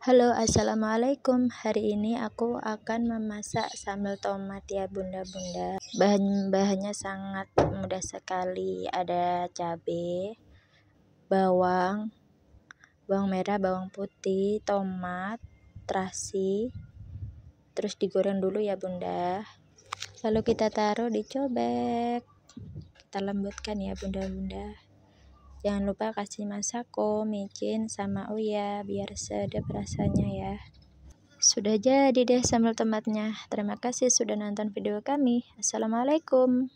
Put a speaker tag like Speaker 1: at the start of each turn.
Speaker 1: Halo, Assalamualaikum. Hari ini aku akan memasak sambal tomat ya bunda-bunda. Bahan-bahannya sangat mudah sekali. Ada cabai, bawang, bawang merah, bawang putih, tomat, terasi. Terus digoreng dulu ya bunda. Lalu kita taruh di cobek. Kita lembutkan ya bunda-bunda. Jangan lupa kasih masako, micin, sama uya biar sedap rasanya ya. Sudah jadi deh sambal tomatnya. Terima kasih sudah nonton video kami. Assalamualaikum.